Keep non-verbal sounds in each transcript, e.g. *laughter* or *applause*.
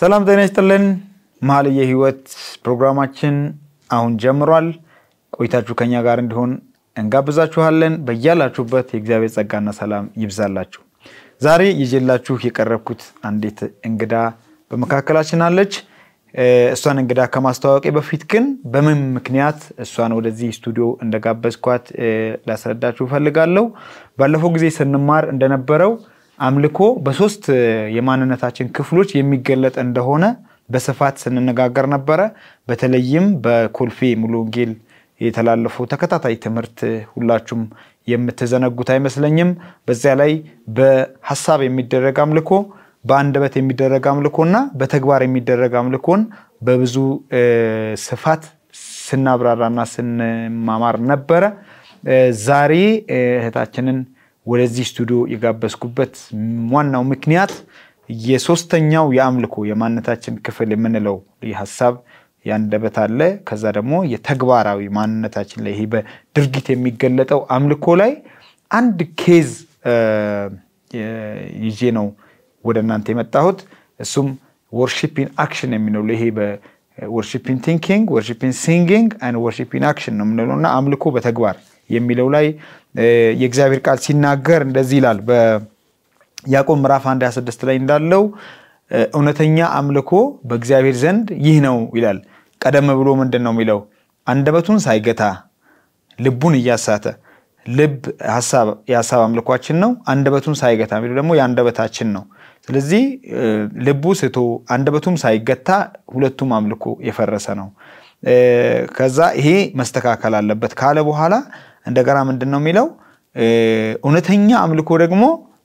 ሰላም ጤና ይስጥልን። መኃልየ ሕይወት ፕሮግራማችን አሁን ጀምሯል። ቆይታችሁ ከኛ ጋር እንዲሆን እንጋብዛችኋለን። በያላችሁበት የእግዚአብሔር ጸጋና ሰላም ይብዛላችሁ። ዛሬ ይዤላችሁ የቀረብኩት አንዲት እንግዳ በመካከላችን አለች። እሷን እንግዳ ከማስተዋወቂ በፊት ግን በምን ምክንያት እሷን ወደዚህ ስቱዲዮ እንደጋበዝኳት ላስረዳችሁ እፈልጋለሁ። ባለፈው ጊዜ ስንማር እንደነበረው አምልኮ በሶስት የማንነታችን ክፍሎች የሚገለጥ እንደሆነ በስፋት ስንነጋገር ነበረ። በተለይም በኮልፌ ሙሉ ወንጌል የተላለፈው ተከታታይ ትምህርት ሁላችሁም የምትዘነጉት አይመስለኝም። በዚያ ላይ በሀሳብ የሚደረግ አምልኮ፣ በአንደበት የሚደረግ አምልኮና በተግባር የሚደረግ አምልኮን በብዙ ስፋት ስናብራራና ስንማማር ነበረ። ዛሬ እህታችንን ወደዚህ ስቱዲዮ የጋበዝኩበት ዋናው ምክንያት የሶስተኛው የአምልኮ የማንነታችን ክፍል የምንለው ሀሳብ ያንደበት አለ። ከዛ ደግሞ የተግባራዊ ማንነታችን ላይ ይሄ በድርጊት የሚገለጠው አምልኮ ላይ አንድ ኬዝ ይዤ ነው ወደ እናንተ የመጣሁት። እሱም ወርሺፒን አክሽን የሚለው ይሄ በወርሺፒን ቲንኪንግ፣ ወርሺፒን ሲንጊንግ ወርሺፒን አክሽን ነው የምንለው እና አምልኮ በተግባር የሚለው ላይ የእግዚአብሔር ቃል ሲናገር እንደዚህ ይላል በያዕቆብ ምዕራፍ 1 26 ላይ እንዳለው እውነተኛ አምልኮ በእግዚአብሔር ዘንድ ይህ ነው ይላል። ቀደም ብሎ ምንድን ነው የሚለው? አንደበቱን ሳይገታ ልቡን እያሳተ ልብ የሀሳብ አምልኳችን ነው። አንደበቱን ሳይገታ የሚለው ደግሞ የአንደበታችን ነው። ስለዚህ ልቡ ስቶ አንደበቱም ሳይገታ ሁለቱም አምልኮ የፈረሰ ነው። ከዛ ይሄ መስተካከል አለበት ካለ በኋላ እንደገና ምንድን ነው የሚለው እውነተኛ አምልኮ ደግሞ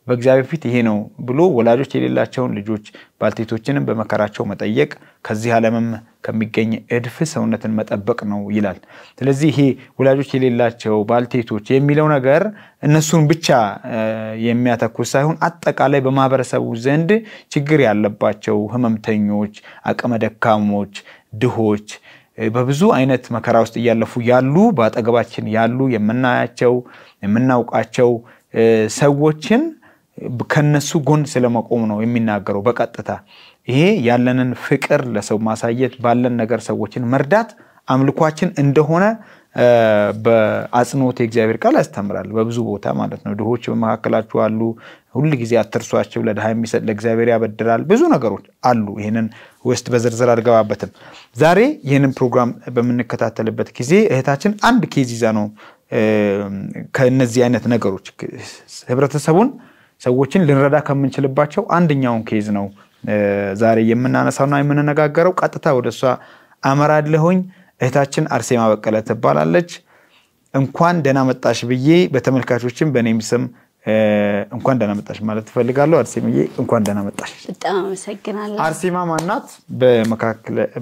በእግዚአብሔር ፊት ይሄ ነው ብሎ ወላጆች የሌላቸውን ልጆች ባልቴቶችንም በመከራቸው መጠየቅ ከዚህ ዓለምም ከሚገኝ እድፍ ሰውነትን መጠበቅ ነው ይላል። ስለዚህ ይሄ ወላጆች የሌላቸው ባልቴቶች የሚለው ነገር እነሱን ብቻ የሚያተኩስ ሳይሆን አጠቃላይ በማህበረሰቡ ዘንድ ችግር ያለባቸው ህመምተኞች፣ አቅመ ደካሞች፣ ድሆች በብዙ አይነት መከራ ውስጥ እያለፉ ያሉ በአጠገባችን ያሉ የምናያቸው የምናውቃቸው ሰዎችን ከነሱ ጎን ስለመቆም ነው የሚናገረው በቀጥታ። ይሄ ያለንን ፍቅር ለሰው ማሳየት፣ ባለን ነገር ሰዎችን መርዳት አምልኳችን እንደሆነ በአጽንኦት የእግዚአብሔር ቃል ያስተምራል። በብዙ ቦታ ማለት ነው። ድሆች በመካከላችሁ አሉ፣ ሁል ጊዜ አትርሷቸው። ለድሃ የሚሰጥ ለእግዚአብሔር ያበድራል። ብዙ ነገሮች አሉ። ይህንን ውስጥ በዝርዝር አልገባበትም። ዛሬ ይህንን ፕሮግራም በምንከታተልበት ጊዜ እህታችን አንድ ኬዝ ይዛ ነው ከእነዚህ አይነት ነገሮች ህብረተሰቡን ሰዎችን ልንረዳ ከምንችልባቸው አንደኛውን ኬዝ ነው ዛሬ የምናነሳውና የምንነጋገረው። ቀጥታ ወደ እሷ አመራለሁኝ። እህታችን አርሴማ በቀለ ትባላለች። እንኳን ደህና መጣሽ ብዬ በተመልካቾችም በእኔም ስም እንኳን ደህና መጣሽ ማለት ትፈልጋለሁ። አርሴምዬ እንኳን ደህና መጣሽ። በጣም አመሰግናለሁ። አርሴማ ማናት?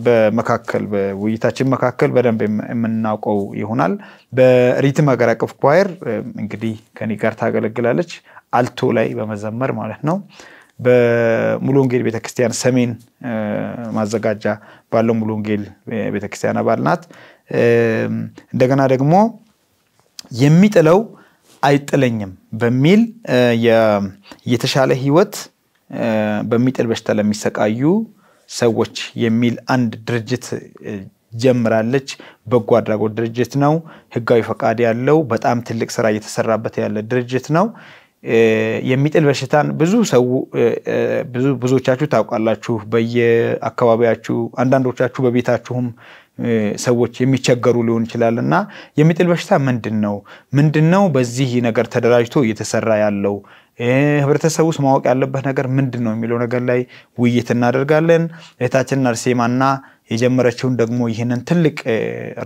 በመካከል በውይይታችን መካከል በደንብ የምናውቀው ይሆናል። በሪትም ሀገር አቀፍ ኳየር እንግዲህ ከኔ ጋር ታገለግላለች፣ አልቶ ላይ በመዘመር ማለት ነው። በሙሉ ወንጌል ቤተክርስቲያን ሰሜን ማዘጋጃ ባለው ሙሉ ወንጌል ቤተክርስቲያን አባል ናት። እንደገና ደግሞ የሚጥለው አይጥለኝም በሚል የተሻለ ህይወት በሚጥል በሽታ ለሚሰቃዩ ሰዎች የሚል አንድ ድርጅት ጀምራለች። በጎ አድራጎት ድርጅት ነው። ህጋዊ ፈቃድ ያለው በጣም ትልቅ ስራ እየተሰራበት ያለ ድርጅት ነው። የሚጥል በሽታን ብዙ ሰው ብዙዎቻችሁ ታውቃላችሁ በየአካባቢያችሁ፣ አንዳንዶቻችሁ በቤታችሁም ሰዎች የሚቸገሩ ሊሆን ይችላል እና የሚጥል በሽታ ምንድን ነው? ምንድን ነው በዚህ ነገር ተደራጅቶ እየተሰራ ያለው ህብረተሰቡ ውስጥ ማወቅ ያለበት ነገር ምንድን ነው የሚለው ነገር ላይ ውይይት እናደርጋለን። እህታችንን አርሴማና የጀመረችውን ደግሞ ይህንን ትልቅ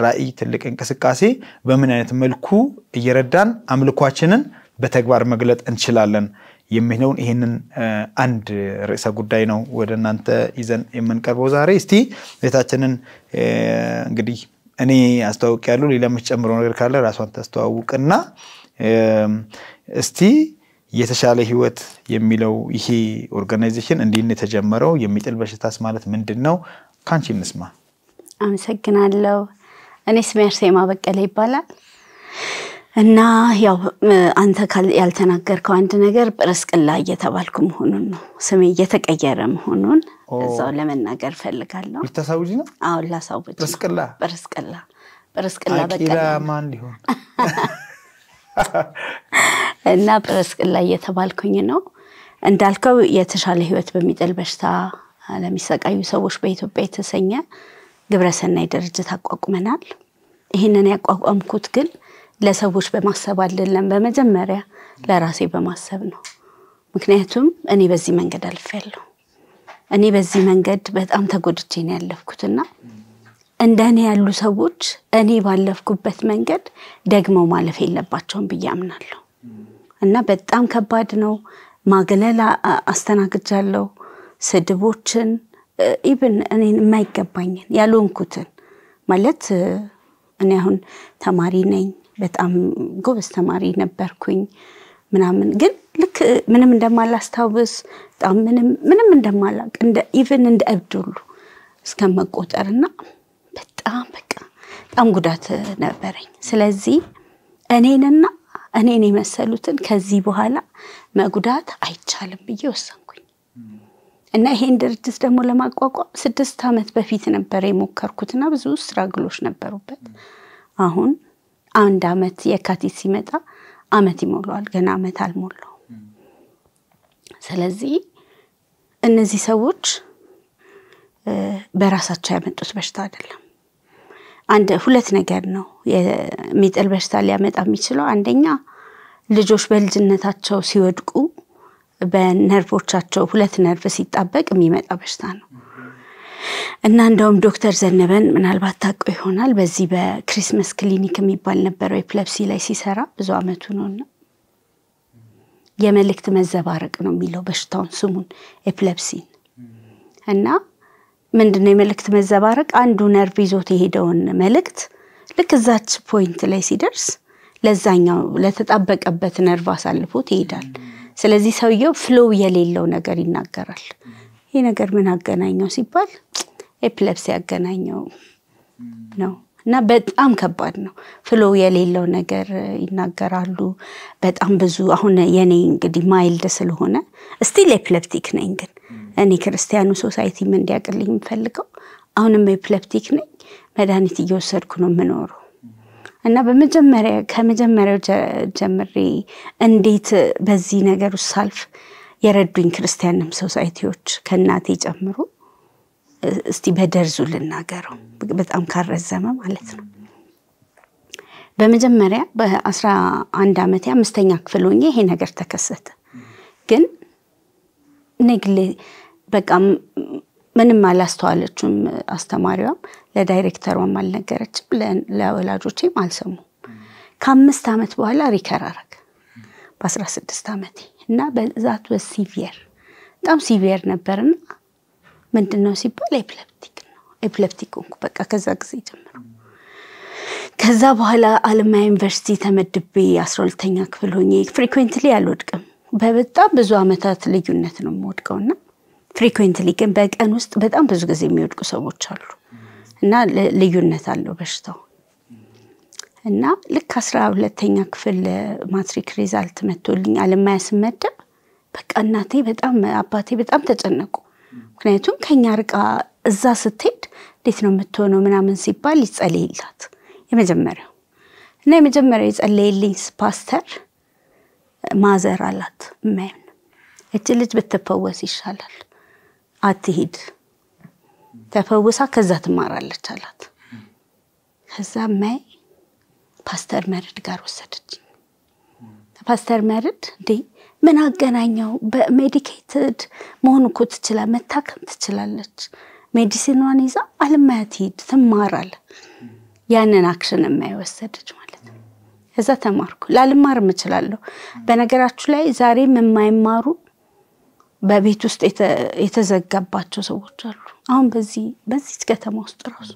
ራዕይ ትልቅ እንቅስቃሴ በምን አይነት መልኩ እየረዳን አምልኳችንን በተግባር መግለጥ እንችላለን የሚለውን ይህንን አንድ ርዕሰ ጉዳይ ነው ወደ እናንተ ይዘን የምንቀርበው ዛሬ። እስቲ ቤታችንን እንግዲህ እኔ አስተዋውቅ ያሉ ሌላ የምትጨምረው ነገር ካለ ራሷን ታስተዋውቅና እስቲ የተሻለ ህይወት የሚለው ይሄ ኦርጋናይዜሽን እንዲህን የተጀመረው የሚጥል በሽታስ ማለት ምንድን ነው? ከአንቺ እንስማ። አመሰግናለሁ። እኔ ስሜ አርሴማ በቀለ ይባላል። እና ያው አንተ ያልተናገርከው አንድ ነገር ጵርስቅላ እየተባልኩ መሆኑን ነው። ስሜ እየተቀየረ መሆኑን እዛው ለመናገር ፈልጋለሁ። ልታሳውጅ ነው? አዎ ላሳውጅ። ጵርስቅላ ጵርስቅላ ጵርስቅላ ማን ሊሆን *laughs* እና ጵርስቅላ እየተባልኩኝ ነው። እንዳልከው የተሻለ ህይወት በሚጥል በሽታ ለሚሰቃዩ ሰዎች በኢትዮጵያ የተሰኘ ግብረሰናይ ድርጅት አቋቁመናል። ይህንን ያቋቋምኩት ግን ለሰዎች በማሰብ አይደለም፣ በመጀመሪያ ለራሴ በማሰብ ነው። ምክንያቱም እኔ በዚህ መንገድ አልፌያለሁ። እኔ በዚህ መንገድ በጣም ተጎድቼ ነው ያለፍኩትና እንደ እኔ ያሉ ሰዎች እኔ ባለፍኩበት መንገድ ደግመው ማለፍ የለባቸውም ብዬ አምናለሁ እና በጣም ከባድ ነው። ማግለል አስተናግጃለሁ። ስድቦችን ኢብን እኔን የማይገባኝን ያልሆንኩትን ማለት እኔ አሁን ተማሪ ነኝ በጣም ጎበዝ ተማሪ ነበርኩኝ ምናምን ግን ልክ ምንም እንደማላስታውስ በጣም ምንም ምንም እንደማላቅ ኢቨን እንደ እብድ ሁሉ እስከመቆጠር እና በጣም በቃ በጣም ጉዳት ነበረኝ። ስለዚህ እኔንና እኔን የመሰሉትን ከዚህ በኋላ መጉዳት አይቻልም ብዬ ወሰንኩኝ እና ይሄን ድርጅት ደግሞ ለማቋቋም ስድስት ዓመት በፊት ነበር የሞከርኩትና ብዙ ስራግሎች ነበሩበት። አሁን አንድ አመት የካቲት ሲመጣ አመት ይሞላዋል። ገና አመት አልሞላው። ስለዚህ እነዚህ ሰዎች በራሳቸው ያመጡት በሽታ አይደለም። አንድ ሁለት ነገር ነው የሚጥል በሽታ ሊያመጣ የሚችለው። አንደኛ ልጆች በልጅነታቸው ሲወድቁ በነርቮቻቸው ሁለት ነርቭ ሲጣበቅ የሚመጣ በሽታ ነው። እና እንደውም ዶክተር ዘነበን ምናልባት ታውቀው ይሆናል። በዚህ በክሪስመስ ክሊኒክ የሚባል ነበረው ኤፕለፕሲ ላይ ሲሰራ ብዙ አመቱ እና የመልእክት መዘባረቅ ነው የሚለው በሽታውን ስሙን ኤፕለፕሲን እና ምንድነው የመልእክት መዘባረቅ አንዱ ነርቭ ይዞት የሄደውን መልእክት ልክ እዛች ፖይንት ላይ ሲደርስ ለዛኛው ለተጣበቀበት ነርቭ አሳልፎት ይሄዳል። ስለዚህ ሰውየው ፍሎው የሌለው ነገር ይናገራል። ይህ ነገር ምን አገናኘው ሲባል ኤፕለፕሲ ያገናኘው ነው እና በጣም ከባድ ነው። ፍሎ የሌለው ነገር ይናገራሉ። በጣም ብዙ አሁን የኔ እንግዲህ ማይልድ ስለሆነ ስቲል ኤፕለፕቲክ ነኝ፣ ግን እኔ ክርስቲያኑ ሶሳይቲም እንዲያቅልኝ የምፈልገው አሁንም ኤፕለፕቲክ ነኝ። መድኃኒት እየወሰድኩ ነው የምኖረው እና በመጀመሪያ ከመጀመሪያው ጀምሬ እንዴት በዚህ ነገር ውስጥ ሳልፍ የረዱኝ ክርስቲያንም ሶሳይቲዎች ከእናቴ ጨምሮ እስቲ በደርዙ ልናገረው በጣም ካረዘመ ማለት ነው። በመጀመሪያ በአስራ አንድ ዓመቴ አምስተኛ ክፍል ሆኜ ይሄ ነገር ተከሰተ። ግን ኔግሌ በቃ ምንም አላስተዋለችም። አስተማሪዋም ለዳይሬክተሯም አልነገረችም፣ ለወላጆቼም አልሰሙም። ከአምስት ዓመት በኋላ ሪከር አረግ በአስራ ስድስት ዓመቴ እና በዛት በሲቪየር በጣም ሲቪየር ነበርና ምንድን ነው ሲባል ኤፕለፕቲክ ነው። ኤፕለፕቲክ ሆንኩ በቃ ከዛ ጊዜ ጀምሮ። ከዛ በኋላ አለማያ ዩኒቨርሲቲ ተመድቤ አስራ ሁለተኛ ክፍል ሆኜ ፍሪኩዌንትሊ አልወድቅም። በበጣም ብዙ አመታት ልዩነት ነው የምወድቀው እና ፍሪኩዌንትሊ ግን በቀን ውስጥ በጣም ብዙ ጊዜ የሚወድቁ ሰዎች አሉ እና ልዩነት አለው በሽታው እና ልክ አስራ ሁለተኛ ክፍል ማትሪክ ሪዛልት መቶልኝ አለማያ ስመደብ በቃ እናቴ በጣም አባቴ በጣም ተጨነቁ። ምክንያቱም ከኛ ርቃ እዛ ስትሄድ እንዴት ነው የምትሆነው ምናምን ሲባል ይጸልይላት የመጀመሪያው እና የመጀመሪያው የጸለይልኝ ፓስተር ማዘር አላት እማይን እች ልጅ ብትፈወስ ይሻላል፣ አትሂድ፣ ተፈውሳ ከዛ ትማራለች አላት። ከዛ ማይ ፓስተር መርድ ጋር ወሰደችኝ። ፓስተር መርድ እንዴ ምን አገናኘው? በሜዲኬትድ መሆን እኮ ትችላል፣ መታከም ትችላለች። ሜዲሲኗን ይዛ አለም ሂድ ትማራል። ያንን አክሽን የማይወሰደች ማለት ነው። እዛ ተማርኩ ላልማር እችላለሁ። በነገራችሁ ላይ ዛሬም የማይማሩ በቤት ውስጥ የተዘጋባቸው ሰዎች አሉ። አሁን በዚህ በዚህ ከተማ ውስጥ ራሱ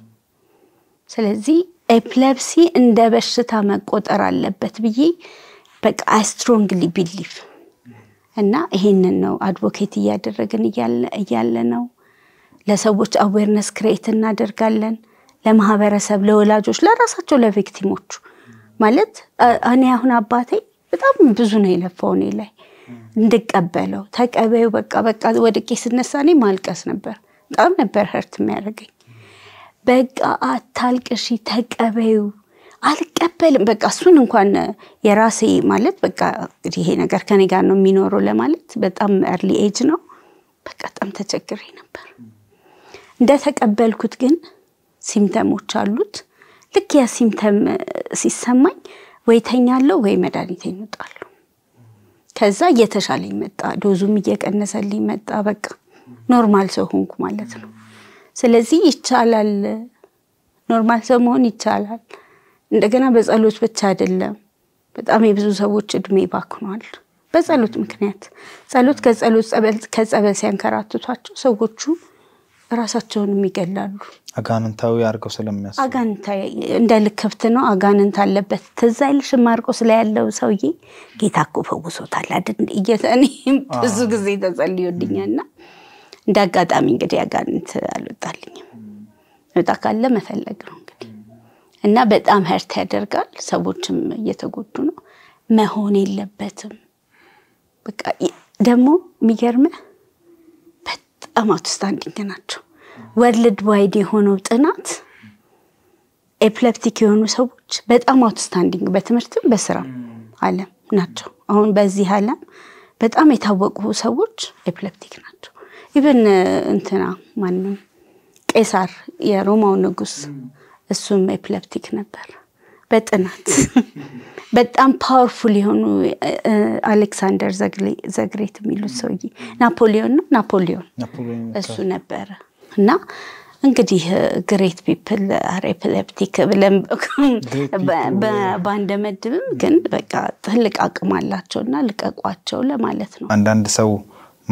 ስለዚህ ኤፕለፕሲ እንደ በሽታ መቆጠር አለበት ብዬ በቃ ስትሮንግሊ ቢሊቭ እና ይሄንን ነው አድቮኬት እያደረግን እያለ ነው። ለሰዎች አዌርነስ ክሬት እናደርጋለን። ለማህበረሰብ፣ ለወላጆች፣ ለራሳቸው ለቪክቲሞቹ ማለት እኔ አሁን አባቴ በጣም ብዙ ነው የለፋው እኔ ላይ እንድቀበለው ተቀበዩ በቃ በቃ ወድቄ ስነሳ እኔ ማልቀስ ነበር። በጣም ነበር ህርት የሚያደርገኝ። በቃ አታልቅሺ፣ ተቀበዩ አልቀበልም። በቃ እሱን እንኳን የራሴ ማለት በቃ እንግዲህ ይሄ ነገር ከኔ ጋር ነው የሚኖረው ለማለት በጣም ኤርሊ ኤጅ ነው። በቃ በጣም ተቸግሬ ነበር። እንደተቀበልኩት ግን ሲምተሞች አሉት። ልክ ያ ሲምተም ሲሰማኝ ወይ ተኛለሁ ወይ መድኃኒቴን እወጣለሁ። ከዛ እየተሻለኝ መጣ፣ ዶዙም እየቀነሰልኝ መጣ። በቃ ኖርማል ሰው ሆንኩ ማለት ነው። ስለዚህ ይቻላል፣ ኖርማል ሰው መሆን ይቻላል። እንደገና በጸሎት ብቻ አይደለም፣ በጣም የብዙ ሰዎች እድሜ ባክኗል በጸሎት ምክንያት። ጸሎት ከጸሎት ጸበል ከጸበል ሲያንከራትቷቸው ሰዎቹ ራሳቸውን ይገላሉ። አጋንንታዊ አድርገው ስለሚያስ አጋንንታዊ እንደ ልክፍት ነው። አጋንንት አለበት። ትዝ አይልሽ ማርቆስ ላይ ያለው ሰውዬ ጌታ እኮ ፈውሶታል አይደል? እኔም ብዙ ጊዜ ተጸልዮልኛልና እንደ አጋጣሚ እንግዲህ አጋንንት አልወጣልኝም። ወጣ ካለ መፈለግ ነው። እና በጣም ሀርት ያደርጋል። ሰዎችም እየተጎዱ ነው። መሆን የለበትም። በቃ ደግሞ የሚገርምህ በጣም አውትስታንዲንግ ናቸው። ወርልድ ዋይድ የሆነው ጥናት ኤፕለፕቲክ የሆኑ ሰዎች በጣም አውትስታንዲንግ በትምህርትም በስራም አለም ናቸው። አሁን በዚህ አለም በጣም የታወቁ ሰዎች ኤፕለፕቲክ ናቸው። ኢቨን እንትና ማንም ቄሳር የሮማው ንጉስ እሱም ኤፕለፕቲክ ነበር። በጥናት በጣም ፓወርፉል የሆኑ አሌክሳንደር ዘግሬት የሚሉት ሰውዬ ናፖሊዮን ነው ናፖሊዮን እሱ ነበረ እና እንግዲህ ግሬት ፒፕል አር ኤፕለፕቲክ ብለን ግን በቃ ትልቅ አቅም አላቸው እና ልቀቋቸው ለማለት ነው። አንዳንድ ሰው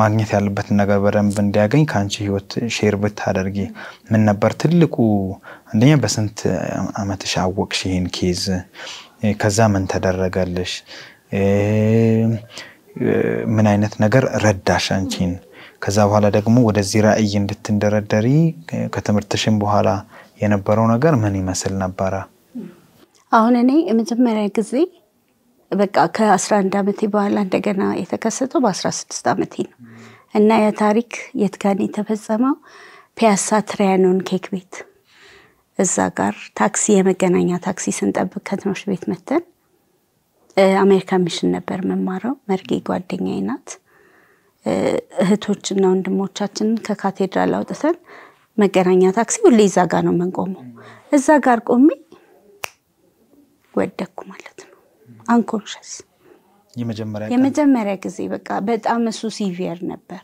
ማግኘት ያለበትን ነገር በደንብ እንዲያገኝ ከአንቺ ህይወት ሼር ብታደርጊ ምን ነበር ትልቁ? አንደኛ በስንት አመትሽ አወቅሽ ይህን ኬዝ? ከዛ ምን ተደረገልሽ? ምን አይነት ነገር ረዳሽ አንቺን? ከዛ በኋላ ደግሞ ወደዚህ ራዕይ እንድትንደረደሪ ከትምህርትሽን በኋላ የነበረው ነገር ምን ይመስል ነበረ? አሁን እኔ የመጀመሪያ ጊዜ በቃ ከ11 ዓመቴ በኋላ እንደገና የተከሰተው በ16 ዓመቴ ነው እና ያ ታሪክ የት ጋር የተፈጸመው ፒያሳ ትሪያኖን ኬክ ቤት እዛ ጋር ታክሲ የመገናኛ ታክሲ ስንጠብቅ ከትምህርት ቤት መተን አሜሪካ ሚሽን ነበር መማረው። መርጌ ጓደኛዬ ናት። እህቶችና ወንድሞቻችን ከካቴድራል አውጥተን መገናኛ ታክሲ ሁሌ እዛ ጋር ነው የምንቆመው። እዛ ጋር ቆሜ ወደኩ ማለት ነው። አንኮንሽስ የመጀመሪያ ጊዜ በቃ በጣም እሱ ሲቪየር ነበር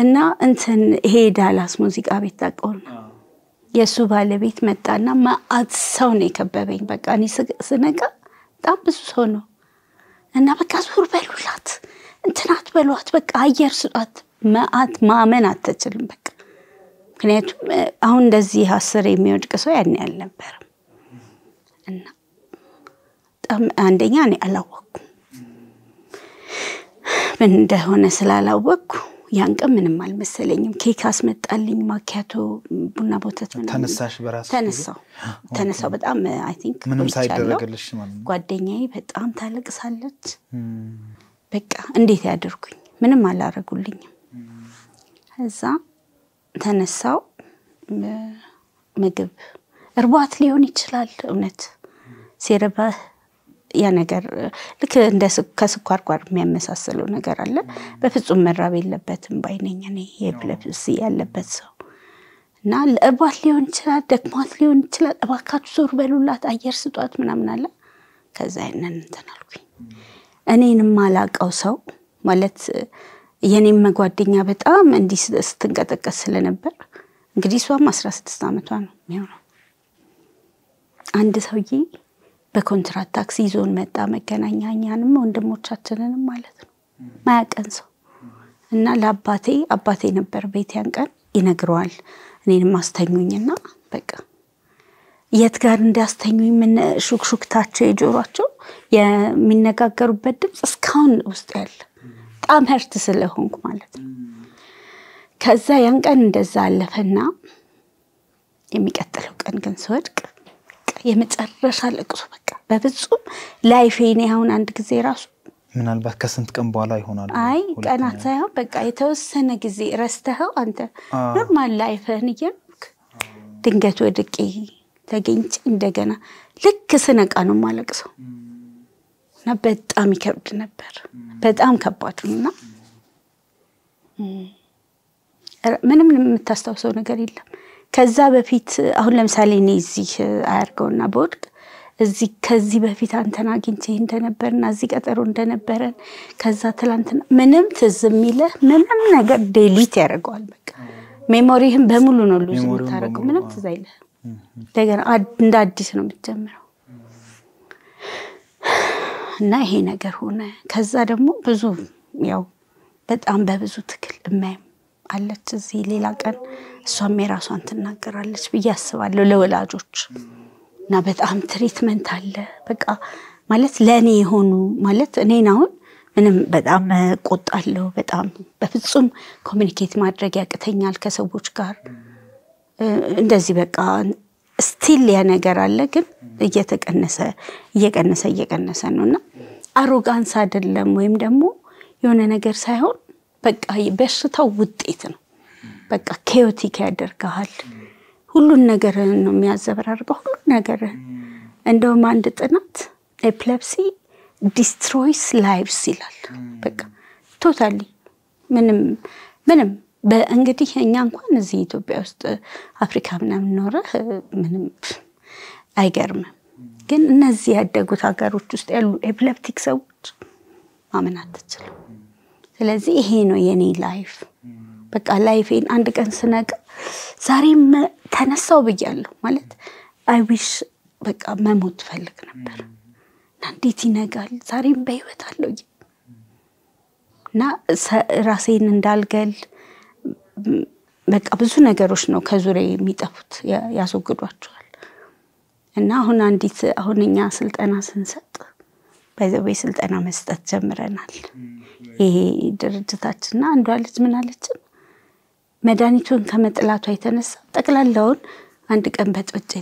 እና እንትን ይሄ ዳላስ ሙዚቃ ቤት ጠቆር ነው የእሱ ባለቤት መጣና ማአት ሰው ነው የከበበኝ። በቃ እኔ ስነቃ በጣም ብዙ ሰው ነው እና በቃ ዙር በሉላት እንትናት በሏት በቃ አየር ስጧት። መአት ማመን አትችልም በቃ ምክንያቱም አሁን እንደዚህ አስር የሚወድቅ ሰው ያን ያልነበረም እና በጣም አንደኛ እኔ አላወቅኩም ምን እንደሆነ ስላላወቅኩ ያን ቀን ምንም አልመሰለኝም። ኬክ አስመጣልኝ፣ ማኪያቶ፣ ቡና ቦተት ተነሳሽ? በራስ ተነሳው ተነሳው በጣም አይ ቲንክ ምንም ሳይደረግልሽ ጓደኛዬ በጣም ታለቅሳለች። በቃ እንዴት ያደርጉኝ? ምንም አላረጉልኝም። እዛ ተነሳው ምግብ እርቧት ሊሆን ይችላል እውነት ሴረባህ ያ ነገር ልክ እንደ ከስኳር ጋር የሚያመሳስለው ነገር አለ። በፍጹም መራብ የለበትም ባይነኝ እኔ የብለብስ ያለበት ሰው እና ለእባት ሊሆን ይችላል፣ ደክሟት ሊሆን ይችላል። እባካችሁ ዞር በሉላት፣ አየር ስጧት ምናምን አለ። ከዛ ያንን እንትን አልኩኝ። እኔን የማላቀው ሰው ማለት የኔም መጓደኛ በጣም እንዲህ ስትንቀጠቀስ ስለነበር እንግዲህ እሷም አስራ ስድስት ዓመቷ ነው የሚሆነው አንድ ሰውዬ በኮንትራት ታክሲ ይዞን መጣ። መገናኛኛንም ወንድሞቻችንንም ማለት ነው ማያቀን ሰው እና ለአባቴ አባቴ ነበር ቤት ያን ቀን ይነግረዋል። እኔንም አስተኙኝና በቃ የት ጋር እንዲያስተኙኝ ምን ሹክሹክታቸው የጆሯቸው የሚነጋገሩበት ድምፅ እስካሁን ውስጥ ያለ በጣም ህርት ስለሆንኩ ማለት ነው። ከዛ ያን ቀን እንደዛ አለፈና የሚቀጥለው ቀን ግን ስወድቅ የመጨረሻ ለቅሶ በቃ በፍጹም ላይፌ። እኔ አሁን አንድ ጊዜ ራሱ ምናልባት ከስንት ቀን በኋላ ይሆናል። አይ ቀናት ሳይሆን በቃ የተወሰነ ጊዜ ረስተኸው አንተ ኖርማል ላይፍህን እየኖርክ ድንገት ወድቄ ተገኝቼ እንደገና ልክ ስነቃ ነው ማለቅሰው እና በጣም ይከብድ ነበር። በጣም ከባድ እና ምንም የምታስታውሰው ነገር የለም። ከዛ በፊት አሁን ለምሳሌ እኔ እዚህ አያርገውና በወድቅ እዚህ ከዚህ በፊት አንተን አግኝቼ እንደነበርና እዚህ ቀጠሮ እንደነበረን ከዛ ትላንትና ምንም ትዝ የሚለህ ምንም ነገር ዴሊት ያደርገዋል። በቃ ሜሞሪህን በሙሉ ነው ሉዝ የምታደርገው። ምንም ትዝ አይልህም። እንደገና እንደ አዲስ ነው የምትጀምረው። እና ይሄ ነገር ሆነ። ከዛ ደግሞ ብዙ ያው በጣም በብዙ ትክል እማይም አለች እዚህ ሌላ ቀን እሷም የራሷን ትናገራለች ብዬ አስባለሁ ለወላጆች እና በጣም ትሪትመንት አለ በቃ ማለት ለእኔ የሆኑ ማለት እኔን አሁን ምንም በጣም ቆጣለሁ በጣም በፍጹም ኮሚኒኬት ማድረግ ያቅተኛል ከሰዎች ጋር እንደዚህ በቃ ስቲል ያ ነገር አለ ግን እየተቀነሰ እየቀነሰ እየቀነሰ ነው እና አሮጋንስ አይደለም ወይም ደግሞ የሆነ ነገር ሳይሆን በቃ በሽታው ውጤት ነው። በቃ ኬዮቲክ ያደርግሃል። ሁሉን ነገርህን ነው የሚያዘበራርቀው፣ ሁሉን ነገርህን። እንደውም አንድ ጥናት ኤፕለፕሲ ዲስትሮይስ ላይቭስ ይላል። በቃ ቶታሊ ምንም ምንም እንግዲህ እኛ እንኳን እዚህ ኢትዮጵያ ውስጥ አፍሪካ ምናምን ኖረህ ምንም አይገርምም። ግን እነዚህ ያደጉት ሀገሮች ውስጥ ያሉ ኤፕለፕቲክ ሰዎች ማመን አትችልም። ስለዚህ ይሄ ነው የኔ ላይፍ። በቃ ላይፌን አንድ ቀን ስነቃ ዛሬ ተነሳው ብያለሁ ማለት አይዊሽ በቃ መሞት ፈልግ ነበር እና እንዴት ይነጋል ዛሬም በህይወት አለው እና ራሴን እንዳልገል በቃ ብዙ ነገሮች ነው ከዙሪያ የሚጠፉት ያስወግዷቸዋል። እና አሁን አንዲት አሁን እኛ ስልጠና ስንሰጥ በዘቤ ስልጠና መስጠት ጀምረናል። ይሄ ድርጅታችንና አንዷ ልጅ ምን አለችም፣ መድኃኒቱን ከመጥላቷ የተነሳ ጠቅላላውን አንድ ቀን በጥብጬ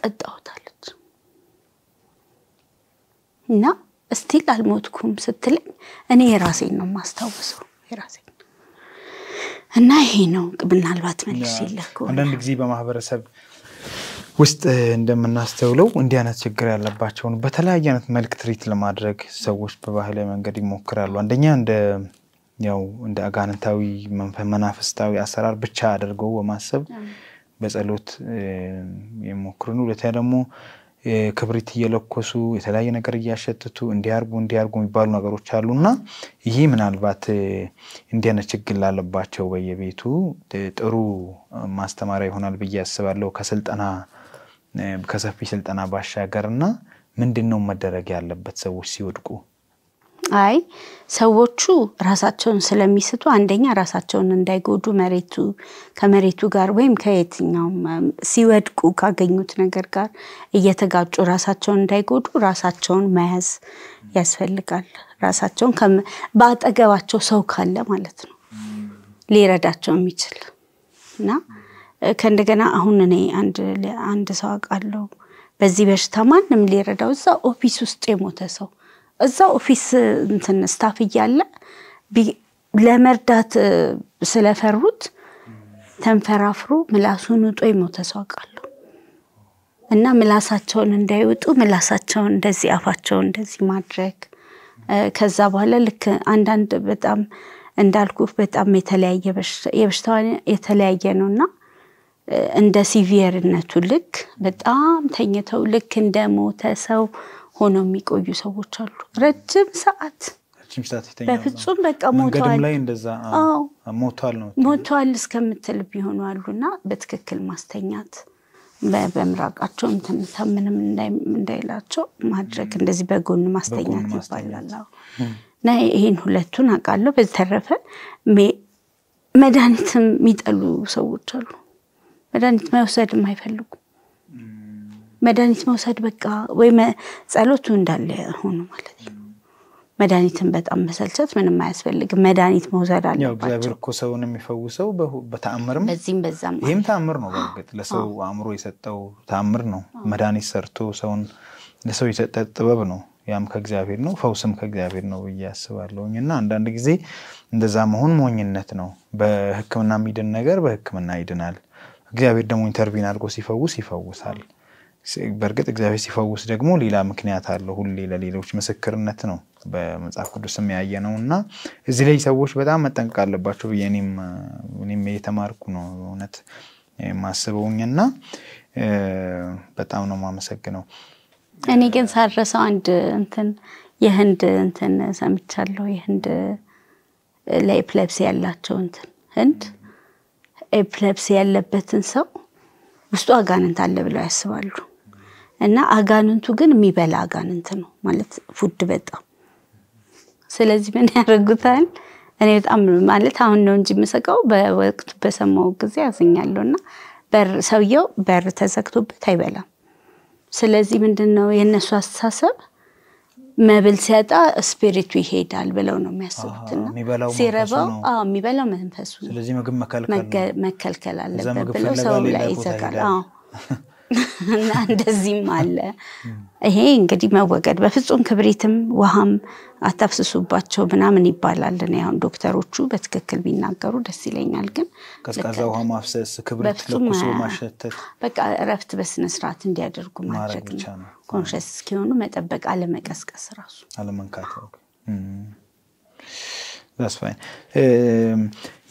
ጠጣሁታለች እና እስቲል አልሞትኩም ስትለኝ እኔ የራሴን ነው የማስታውሰው የራሴን እና ይሄ ነው ምናልባት መልሽ ይለኩ አንዳንድ ጊዜ በማህበረሰብ ውስጥ እንደምናስተውለው እንዲህ አይነት ችግር ያለባቸውን በተለያየ አይነት መልክ ትሪት ለማድረግ ሰዎች በባህላዊ መንገድ ይሞክራሉ። አንደኛ እንደ ያው እንደ አጋንንታዊ መናፍስታዊ አሰራር ብቻ አድርገው በማሰብ በጸሎት ይሞክሩን። ሁለተኛ ደግሞ ክብሪት እየለኮሱ የተለያየ ነገር እያሸትቱ እንዲያርጉ እንዲያርጉ የሚባሉ ነገሮች አሉ እና ይህ ምናልባት እንዲህ አይነት ችግር ላለባቸው በየቤቱ ጥሩ ማስተማሪያ ይሆናል ብዬ አስባለሁ ከስልጠና ከሰፊ ስልጠና ባሻገር እና ምንድን ነው መደረግ ያለበት ሰዎች ሲወድቁ? አይ ሰዎቹ ራሳቸውን ስለሚስቱ አንደኛ ራሳቸውን እንዳይጎዱ መሬቱ ከመሬቱ ጋር ወይም ከየትኛውም ሲወድቁ ካገኙት ነገር ጋር እየተጋጩ ራሳቸውን እንዳይጎዱ ራሳቸውን መያዝ ያስፈልጋል። ራሳቸውን በአጠገባቸው ሰው ካለ ማለት ነው ሊረዳቸው የሚችል እና ከእንደገና አሁን እኔ አንድ ሰው አውቃለሁ በዚህ በሽታ ማንም ሊረዳው እዛ ኦፊስ ውስጥ የሞተ ሰው እዛ ኦፊስ እንትን ስታፍ እያለ ለመርዳት ስለፈሩት ተንፈራፍሮ ምላሱን ውጦ የሞተ ሰው አውቃለሁ። እና ምላሳቸውን እንዳይወጡ ምላሳቸውን እንደዚህ አፋቸውን እንደዚህ ማድረግ ከዛ በኋላ ልክ አንዳንድ በጣም እንዳልኩ በጣም የተለያየ የበሽታው የተለያየ ነው እና እንደ ሲቪየርነቱ ልክ በጣም ተኝተው ልክ እንደ ሞተ ሰው ሆነው የሚቆዩ ሰዎች አሉ። ረጅም ሰዓት በፍጹም በቃ ሞቷል ሞቷል እስከምትል ቢሆኑ አሉና በትክክል ማስተኛት በምራቃቸው ምንም እንዳይላቸው ማድረግ እንደዚህ በጎን ማስተኛት ይባላል። እና ይህን ሁለቱን አውቃለሁ። በተረፈ መድኃኒትም የሚጠሉ ሰዎች አሉ። መድኃኒት መውሰድ የማይፈልጉ መድኃኒት መውሰድ በቃ ወይም ጸሎቱ እንዳለ ሆኑ ማለት ነው። መድኃኒትን በጣም መሰልቸት ምንም አያስፈልግም። መድኃኒት መውሰድ አለ እግዚአብሔር እኮ ሰውን የሚፈውሰው በተአምርም በዚህም በዛም ይህም ተአምር ነው። በእርግጥ ለሰው አእምሮ የሰጠው ተአምር ነው። መድኃኒት ሰርቶ ሰውን ለሰው የሰጠ ጥበብ ነው። ያም ከእግዚአብሔር ነው፣ ፈውስም ከእግዚአብሔር ነው ብዬ አስባለሁኝ። እና አንዳንድ ጊዜ እንደዛ መሆን ሞኝነት ነው። በሕክምና የሚድን ነገር በሕክምና ይድናል። እግዚአብሔር ደግሞ ኢንተርቪን አድርጎ ሲፈውስ ይፈውሳል። በእርግጥ እግዚአብሔር ሲፈውስ ደግሞ ሌላ ምክንያት አለው። ሁሌ ለሌሎች ምስክርነት ነው፣ በመጽሐፍ ቅዱስም ያየ ነው እና እዚህ ላይ ሰዎች በጣም መጠንቀቅ አለባቸው ብዬ እኔም የተማርኩ ነው እውነት የማስበውኝ እና በጣም ነው የማመሰግነው። እኔ ግን ሳረሰው አንድ እንትን የህንድ እንትን ሰምቻለሁ። የህንድ ለኤፕለፕሲ ያላቸው እንትን ህንድ ኤፕለፕሲ ያለበትን ሰው ውስጡ አጋንንት አለ ብለው ያስባሉ። እና አጋንንቱ ግን የሚበላ አጋንንት ነው ማለት ፉድ በጣም ስለዚህ ምን ያደርጉታል? እኔ በጣም ማለት አሁን ነው እንጂ የምሰቀው በወቅቱ በሰማው ጊዜ ያዝኛለሁ እና በር ሰውየው በር ተዘግቶበት አይበላም። ስለዚህ ምንድን ነው የእነሱ አስተሳሰብ መብል ሲያጣ ስፒሪቱ ይሄዳል ብለው ነው የሚያስቡት። ሲረባው የሚበላው መንፈሱ ስለዚህ ምግብ መከልከል አለበት ብለው ሰው ላይ ይዘጋል። *laughs* እና እንደዚህም አለ። ይሄ እንግዲህ መወገድ በፍጹም ክብሪትም ውሃም አታፍስሱባቸው ምናምን ይባላል። እኔ አሁን ዶክተሮቹ በትክክል ቢናገሩ ደስ ይለኛል። ግን ቀዝቃዛ ውሃ ማፍሰስ፣ ክብሪት ለኩሶ ማሸተት፣ በቃ እረፍት በስነስርዓት እንዲያደርጉ ማድረግ ነው። ኮንሽስ እስኪሆኑ መጠበቅ፣ አለመቀስቀስ፣ ራሱ አለመንካት።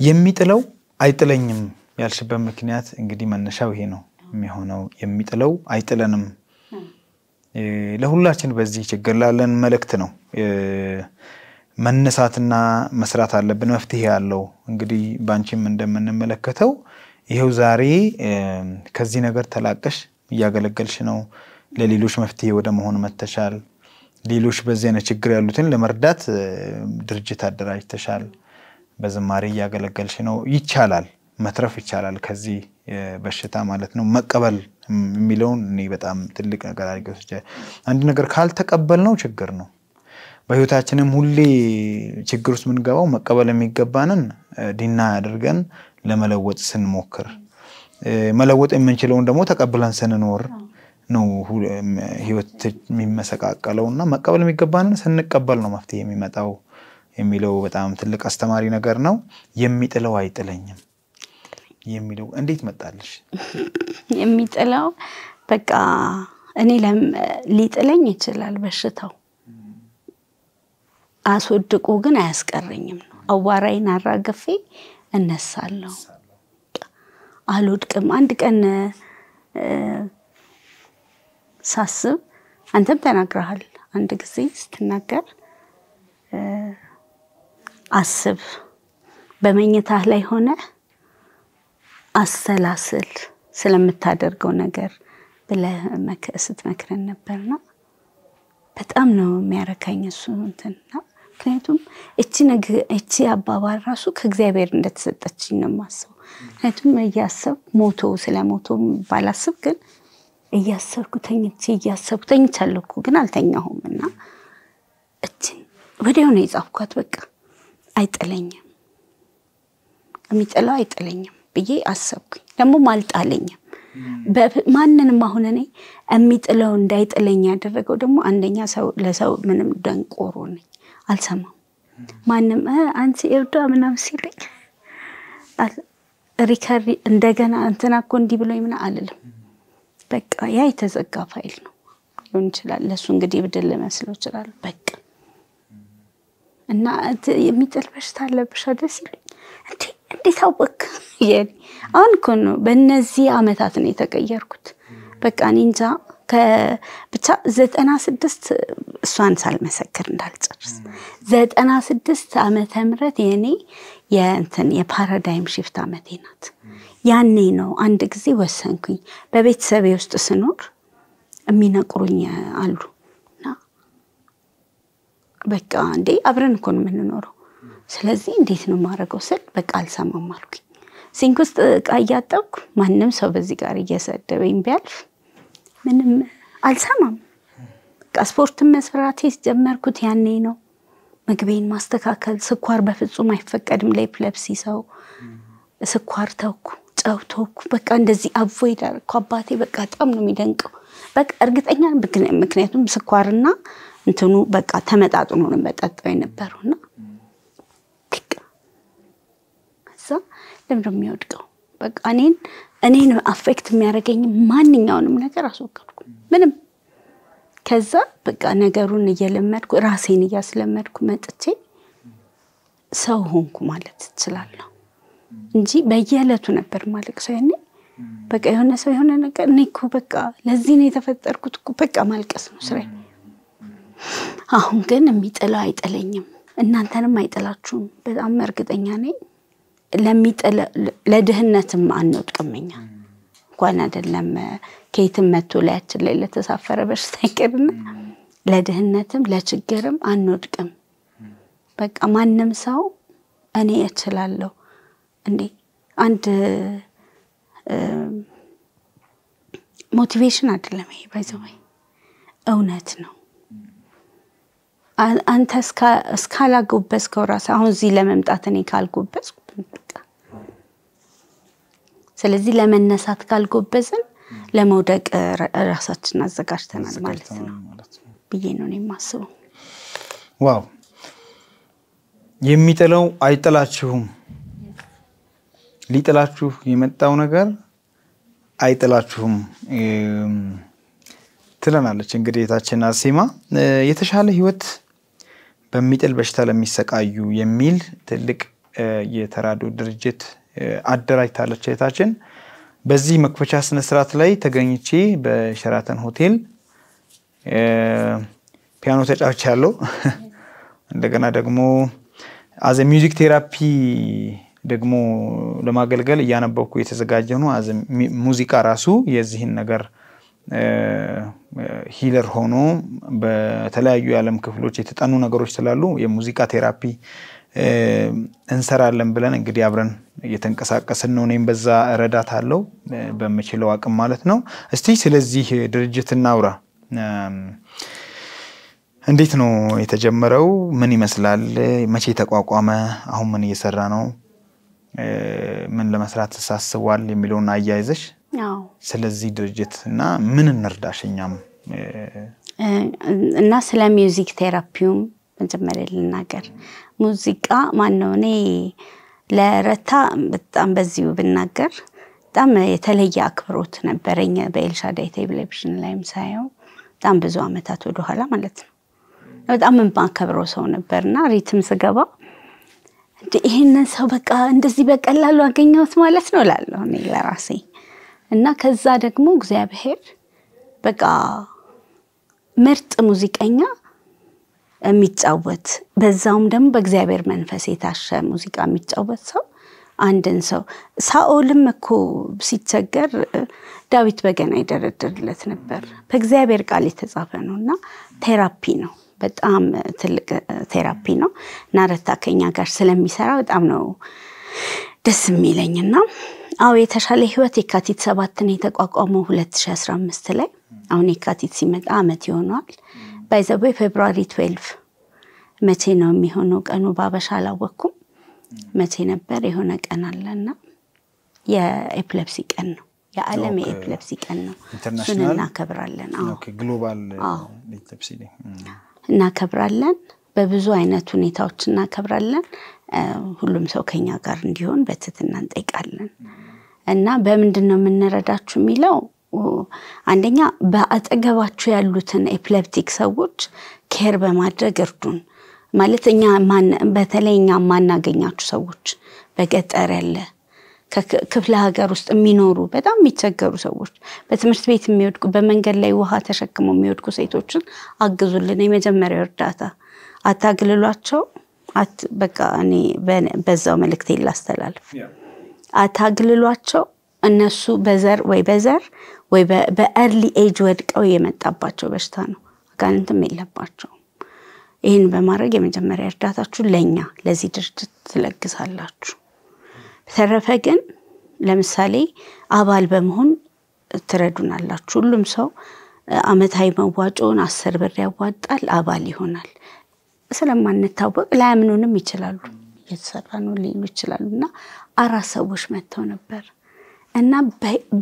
የሚጥለው አይጥለኝም ያልሽበት ምክንያት እንግዲህ መነሻው ይሄ ነው። የሚሆነው። የሚጥለው አይጥለንም። ለሁላችን በዚህ ችግር ላለን መልእክት ነው። መነሳትና መስራት አለብን። መፍትሄ ያለው እንግዲህ በአንቺም እንደምንመለከተው ይኸው ዛሬ ከዚህ ነገር ተላቀሽ እያገለገልሽ ነው። ለሌሎች መፍትሄ ወደ መሆን መተሻል። ሌሎች በዚህ አይነት ችግር ያሉትን ለመርዳት ድርጅት አደራጅተሻል። በዝማሬ እያገለገልሽ ነው። ይቻላል። መትረፍ ይቻላል ከዚህ በሽታ ማለት ነው። መቀበል የሚለውን እኔ በጣም ትልቅ ነገር አድርጌ ወስጄ አንድ ነገር ካልተቀበል ነው ችግር ነው። በህይወታችንም ሁሌ ችግር ውስጥ የምንገባው መቀበል የሚገባንን ዲና አድርገን ለመለወጥ ስንሞክር፣ መለወጥ የምንችለውን ደግሞ ተቀብለን ስንኖር ነው ህይወት የሚመሰቃቀለው እና መቀበል የሚገባንን ስንቀበል ነው መፍትሄ የሚመጣው የሚለው በጣም ትልቅ አስተማሪ ነገር ነው። የሚጥለው አይጥለኝም። የሚለው እንዴት መጣልሽ? የሚጥለው በቃ እኔ ሊጥለኝ ይችላል በሽታው፣ አስወድቆ ግን አያስቀረኝም ነው። አዋራይን አራገፌ እነሳለሁ፣ አልወድቅም። አንድ ቀን ሳስብ አንተም ተናግረሃል አንድ ጊዜ ስትናገር አስብ በመኝታህ ላይ ሆነ አሰላስል ስለምታደርገው ነገር ብለህ ስትመክረን ነበርና በጣም ነው የሚያረካኝ እሱ እንትና ምክንያቱም እቺ እቺ አባባል ራሱ ከእግዚአብሔር እንደተሰጠችኝ ነው የማስበው። ምክንያቱም እያሰብ ሞቶ ስለ ሞቶ ባላስብ ግን እያሰብኩ ተኝቼ እያሰብኩ ተኝቻለሁ ግን አልተኛሁም እና እችን ወዲያው ነው የጻፍኳት። በቃ አይጥለኝም፣ የሚጥለው አይጥለኝም ብዬ አሰብኩኝ። ደግሞም አልጣለኝም። ማንንም አሁን እኔ የሚጥለው እንዳይጥለኝ ያደረገው ደግሞ አንደኛ ሰው ለሰው ምንም ደንቆሮ ነኝ፣ አልሰማም። ማንም አንቺ እርዷ ምናምን ሲለኝ ሪከሪ እንደገና እንትና እኮ እንዲህ ብሎኝ ምን አልልም። በቃ ያ የተዘጋ ፋይል ነው ሊሆን ይችላል። ለእሱ እንግዲህ ብድል ልመስለው ይችላል። በቃ እና የሚጥል በሽታ አለብሽ ደስ ይለኝ እንዴ እንዴት አወቅ? አሁን እኮ ነው በእነዚህ አመታት ነው የተቀየርኩት። በቃ እኔ እንጃ ብቻ ዘጠና ስድስት እሷን ሳልመሰክር እንዳልጨርስ ዘጠና ስድስት ዓመተ ምህረት የእኔ የእንትን የፓራዳይም ሽፍት አመቴ ናት። ያኔ ነው አንድ ጊዜ ወሰንኩኝ። በቤተሰቤ ውስጥ ስኖር የሚነቁሩኝ አሉ በቃ እንዴ አብረን እኮ ነው የምንኖረው ስለዚህ እንዴት ነው የማደርገው ስል በቃ አልሰማም አልኩኝ። ሲንክ ውስጥ እቃ እያጠብኩ ማንም ሰው በዚህ ጋር እየሰደበኝ ቢያልፍ ምንም አልሰማም። በቃ ስፖርትን መስራት ጀመርኩት ያኔ ነው። ምግቤን ማስተካከል፣ ስኳር በፍጹም አይፈቀድም ለኤፕለፕሲ ሰው። ስኳር ተውኩ፣ ጨው ተውኩ። በቃ እንደዚህ አቮይድ አደረኩ። አባቴ በቃ በጣም ነው የሚደንቀው። በቃ እርግጠኛ ምክንያቱም ስኳርና እንትኑ በቃ ተመጣጥኖ ነው የነበረው የነበረውና ለምንድን የሚወድቀው? በቃ እኔን እኔን አፌክት የሚያደርገኝ ማንኛውንም ነገር አስወገድኩ። ምንም ከዛ በቃ ነገሩን እየለመድኩ ራሴን እያስለመድኩ መጥቼ ሰው ሆንኩ ማለት እችላለሁ እንጂ በየዕለቱ ነበር ማለቅ ሰው ያኔ በቃ የሆነ ሰው የሆነ ነገር እኔ እኮ በቃ ለዚህ ነው የተፈጠርኩት እኮ በቃ ማልቀስ ነው ስራ። አሁን ግን የሚጥለው አይጥለኝም፣ እናንተንም አይጥላችሁም። በጣም እርግጠኛ ነኝ። ለድህነትም አንወድቅም እኛ እንኳን አደለም ከየትም መቶ ላያችን ላይ ለተሳፈረ በሽታ ይቅርና ለድህነትም ለችግርም አንወድቅም። በቃ ማንም ሰው እኔ እችላለሁ እንዴ አንድ ሞቲቬሽን አደለም ይሄ ባይዘወይ እውነት ነው። አንተ እስካላጎበዝከው ራስ አሁን እዚህ ለመምጣት እኔ ካልጎበዝኩ ስለዚህ ለመነሳት ካልጎበዝን ለመውደቅ ራሳችን አዘጋጅተናል ማለት ነው ብዬ ነው የማስበው። ዋው የሚጥለው አይጥላችሁም፣ ሊጥላችሁ የመጣው ነገር አይጥላችሁም ትለናለች። እንግዲህ የታችን አሴማ የተሻለ ህይወት በሚጥል በሽታ ለሚሰቃዩ የሚል ትልቅ የተራዶ ድርጅት አደራጅታለች እህታችን። በዚህ መክፈቻ ስነስርዓት ላይ ተገኝቼ በሸራተን ሆቴል ፒያኖ ተጫዎች ያለው *laughs* እንደገና ደግሞ አዘ ሚውዚክ ቴራፒ ደግሞ ለማገልገል እያነበብኩ የተዘጋጀ ነው። ሙዚቃ ራሱ የዚህን ነገር ሂለር ሆኖ በተለያዩ የዓለም ክፍሎች የተጠኑ ነገሮች ስላሉ የሙዚቃ ቴራፒ እንሰራለን ብለን እንግዲህ አብረን እየተንቀሳቀስን ነው። እኔም በዛ ረዳት አለው በምችለው አቅም ማለት ነው። እስቲ ስለዚህ ድርጅት እናውራ። እንዴት ነው የተጀመረው? ምን ይመስላል? መቼ ተቋቋመ? አሁን ምን እየሰራ ነው? ምን ለመስራት ሳስቧል የሚለውን አያይዘሽ ስለዚህ ድርጅት እና ምን እንርዳሽ እኛም እና ስለ ሚውዚክ ቴራፒውም መጀመሪያ ልናገር ሙዚቃ ማነው እኔ ለረታ በጣም በዚሁ ብናገር በጣም የተለየ አክብሮት ነበረኝ። በኤልሻዳይ ቴሌቪዥን ላይም ሳየው በጣም ብዙ አመታት ወደኋላ ማለት ነው በጣም የማከብረው ሰው ነበርና ሪትም ስገባ ይህንን ሰው በቃ እንደዚህ በቀላሉ አገኘሁት ማለት ነው ላለሁ እኔ ለራሴ እና ከዛ ደግሞ እግዚአብሔር በቃ ምርጥ ሙዚቀኛ የሚጫወት በዛውም ደግሞ በእግዚአብሔር መንፈስ የታሸ ሙዚቃ የሚጫወት ሰው አንድን ሰው ሳኦልም እኮ ሲቸገር ዳዊት በገና ይደረድርለት ነበር። በእግዚአብሔር ቃል የተጻፈ ነው እና ቴራፒ ነው። በጣም ትልቅ ቴራፒ ነው እና ረታ ከኛ ጋር ስለሚሰራ በጣም ነው ደስ የሚለኝ እና አዎ የተሻለ ህይወት የካቲት ሰባትን የተቋቋመው 2015 ላይ አሁን የካቲት ሲመጣ አመት ይሆኗል። ባይዘዌ ፌብሩዋሪ ትዌልቭ መቼ ነው የሚሆነው ቀኑ ባበሻ አላወቅኩም መቼ ነበር የሆነ ቀን አለና የኤፕለፕሲ ቀን ነው የዓለም የኤፕለፕሲ ቀን ነው እሱን እናከብራለን እናከብራለን በብዙ አይነት ሁኔታዎች እናከብራለን ሁሉም ሰው ከኛ ጋር እንዲሆን በትትና እንጠይቃለን እና በምንድን ነው የምንረዳችሁ የሚለው አንደኛ በአጠገባቸው ያሉትን ኤፕለፕቲክ ሰዎች ኬር በማድረግ እርዱን። ማለት እኛ በተለይ እኛ የማናገኛችሁ ሰዎች በገጠር ያለ ከክፍለ ሀገር ውስጥ የሚኖሩ በጣም የሚቸገሩ ሰዎች በትምህርት ቤት የሚወድቁ በመንገድ ላይ ውሃ ተሸክሞ የሚወድቁ ሴቶችን አግዙልን። የመጀመሪያው እርዳታ አታግልሏቸው። በቃ እኔ በዛው መልእክት ላስተላልፍ። አታግልሏቸው። እነሱ በዘር ወይ በዘር ወይ በኤርሊ ኤጅ ወድቀው የመጣባቸው በሽታ ነው። አጋንንትም የለባቸው። ይህን በማድረግ የመጀመሪያ እርዳታችሁ ለእኛ ለዚህ ድርጅት ትለግሳላችሁ። በተረፈ ግን ለምሳሌ አባል በመሆን ትረዱናላችሁ። ሁሉም ሰው አመታዊ መዋጮውን አስር ብር ያዋጣል፣ አባል ይሆናል። ስለማንታወቅ ላያምኑንም ይችላሉ እየተሰራ ነው ሊሉ ይችላሉ እና አራት ሰዎች መጥተው ነበር እና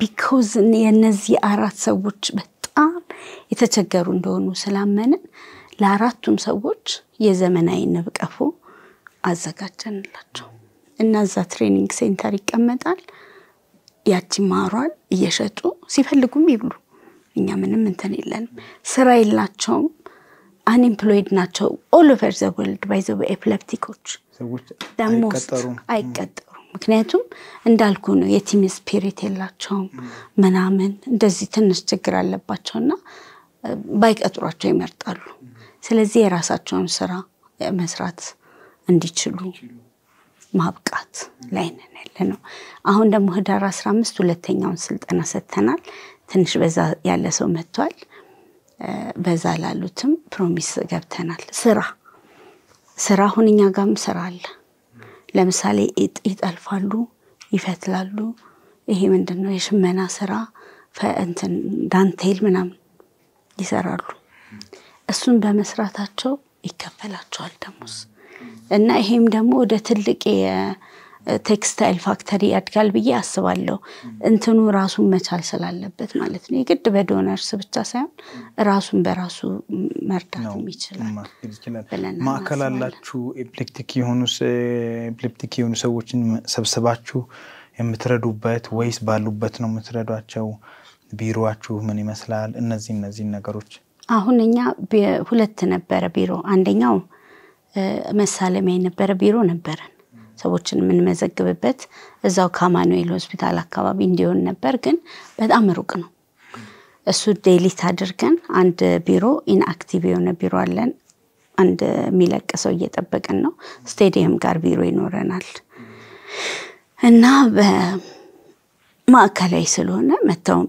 ቢኮዝ የነዚህ አራት ሰዎች በጣም የተቸገሩ እንደሆኑ ስላመንን ለአራቱም ሰዎች የዘመናዊ ንብ ቀፎ አዘጋጀንላቸው እና እዛ ትሬኒንግ ሴንተር ይቀመጣል። ያቺ ማሯል እየሸጡ ሲፈልጉም ይብሉ። እኛ ምንም እንትን የለንም። ስራ የላቸውም። አንኤምፕሎይድ ናቸው። ኦል ኦቨር ዘ ወርልድ ባይ ኤፕለፕቲኮች ደሞስ አይቀጠሩ ምክንያቱም እንዳልኩ ነው የቲም ስፒሪት የላቸውም ምናምን እንደዚህ ትንሽ ችግር አለባቸውና ባይቀጥሯቸው ይመርጣሉ። ስለዚህ የራሳቸውን ስራ መስራት እንዲችሉ ማብቃት ላይነን ያለ ነው። አሁን ደግሞ ህዳር 15 ሁለተኛውን ስልጠና ሰጥተናል። ትንሽ በዛ ያለ ሰው መጥቷል። በዛ ላሉትም ፕሮሚስ ገብተናል። ስራ ስራ አሁን እኛ ስራ አለ። ለምሳሌ ጥ ይጠልፋሉ፣ ይፈትላሉ። ይሄ ምንድን ነው የሽመና ስራ እንትን ዳንቴል ምናምን ይሰራሉ። እሱን በመስራታቸው ይከፈላቸዋል ደሞዝ እና ይሄም ደግሞ ወደ ትልቅ ቴክስታይል ፋክተሪ ያድጋል ብዬ አስባለሁ። እንትኑ ራሱን መቻል ስላለበት ማለት ነው። የግድ በዶነርስ ብቻ ሳይሆን ራሱን በራሱ መርዳትም ይችላል ማዕከል አላችሁ። ኤፕሌክቲክ የሆኑ ኤፕሌፕቲክ የሆኑ ሰዎችን ሰብስባችሁ የምትረዱበት ወይስ ባሉበት ነው የምትረዷቸው? ቢሮችሁ ምን ይመስላል? እነዚህ እነዚህን ነገሮች አሁን እኛ ሁለት ነበረ ቢሮ። አንደኛው መሳለሚያ የነበረ ቢሮ ነበረን ሰዎችን የምንመዘግብበት እዛው ከአማኑኤል ሆስፒታል አካባቢ እንዲሆን ነበር፣ ግን በጣም ሩቅ ነው። እሱ ዴሊት አድርገን አንድ ቢሮ ኢንአክቲቭ የሆነ ቢሮ አለን። አንድ የሚለቅ ሰው እየጠበቅን ነው። ስቴዲየም ጋር ቢሮ ይኖረናል እና በማዕከላዊ ስለሆነ መተው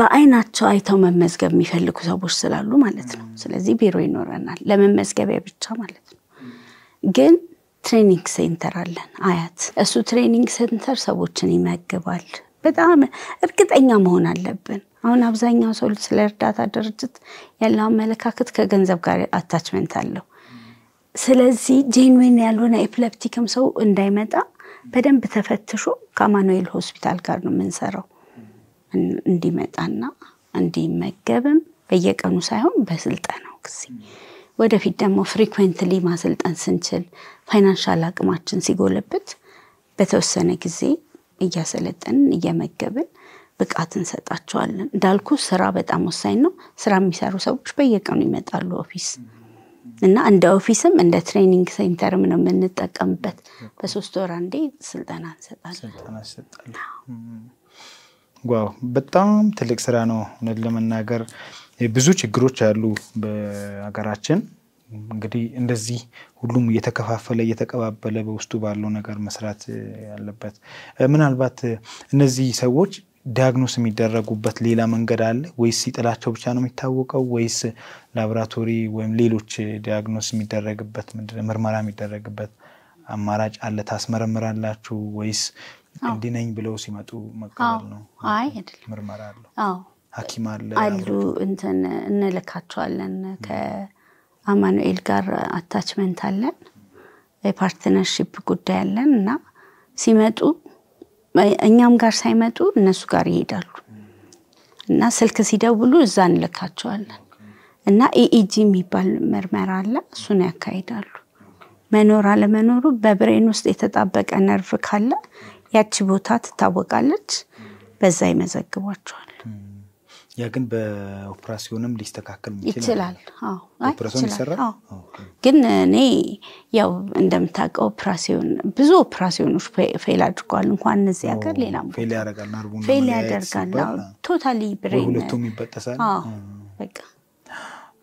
በአይናቸው አይተው መመዝገብ የሚፈልጉ ሰዎች ስላሉ ማለት ነው። ስለዚህ ቢሮ ይኖረናል ለመመዝገቢያ ብቻ ማለት ነው ግን ትሬኒንግ ሴንተር አለን አያት። እሱ ትሬኒንግ ሴንተር ሰዎችን ይመግባል። በጣም እርግጠኛ መሆን አለብን። አሁን አብዛኛው ሰው ስለ እርዳታ ድርጅት ያለው አመለካከት ከገንዘብ ጋር አታችመንት አለው። ስለዚህ ጄንዊን ያልሆነ ኤፕለፕቲክም ሰው እንዳይመጣ በደንብ ተፈትሾ ከአማኑኤል ሆስፒታል ጋር ነው የምንሰራው እንዲመጣና እንዲመገብም በየቀኑ ሳይሆን በስልጠናው ጊዜ ወደፊት ደግሞ ፍሪኩዌንትሊ ማሰልጠን ስንችል ፋይናንሻል አቅማችን ሲጎለብት በተወሰነ ጊዜ እያሰለጠንን እየመገብን ብቃት እንሰጣቸዋለን። እንዳልኩ ስራ በጣም ወሳኝ ነው። ስራ የሚሰሩ ሰዎች በየቀኑ ይመጣሉ ኦፊስ እና እንደ ኦፊስም እንደ ትሬኒንግ ሴንተርም ነው የምንጠቀምበት። በሶስት ወር አንዴ ስልጠና እንሰጣለን። ዋው በጣም ትልቅ ስራ ነው። እውነት ለመናገር ብዙ ችግሮች አሉ በሀገራችን። እንግዲህ እንደዚህ ሁሉም እየተከፋፈለ እየተቀባበለ በውስጡ ባለው ነገር መስራት ያለበት። ምናልባት እነዚህ ሰዎች ዲያግኖስ የሚደረጉበት ሌላ መንገድ አለ ወይስ ሲጥላቸው ብቻ ነው የሚታወቀው ወይስ ላቦራቶሪ ወይም ሌሎች ዲያግኖስ የሚደረግበት ምርመራ የሚደረግበት አማራጭ አለ? ታስመረምራላችሁ ወይስ እንዲህ ነኝ ብለው ሲመጡ መቀበል ነው? አይ ምርመራ አለው ሐኪም አለ አሉ እንትን እንልካቸዋለን አማኑኤል ጋር አታችመንት አለን፣ የፓርትነርሺፕ ጉዳይ አለን እና ሲመጡ እኛም ጋር ሳይመጡ እነሱ ጋር ይሄዳሉ እና ስልክ ሲደውሉ እዛ እንልካቸዋለን እና ኢኢጂ የሚባል ምርመራ አለ፣ እሱን ያካሂዳሉ። መኖር አለመኖሩ በብሬን ውስጥ የተጣበቀ ነርቭ ካለ ያቺ ቦታ ትታወቃለች፣ በዛ ይመዘግቧቸዋል። ያ ግን በኦፕራሲዮንም ሊስተካከል ይችላል። ኦፕራሲዮን ይሰራል። ግን እኔ ያው እንደምታውቀው ኦፕራሲዮን ብዙ ኦፕራሲዮኖች ፌል አድርገዋል። እንኳን እዚህ ሀገር ሌላ ፌል ያደርጋል፣ ፌል ያደርጋል። ቶታሊ ብሬን ሁለቱም ይበጠሳል። በቃ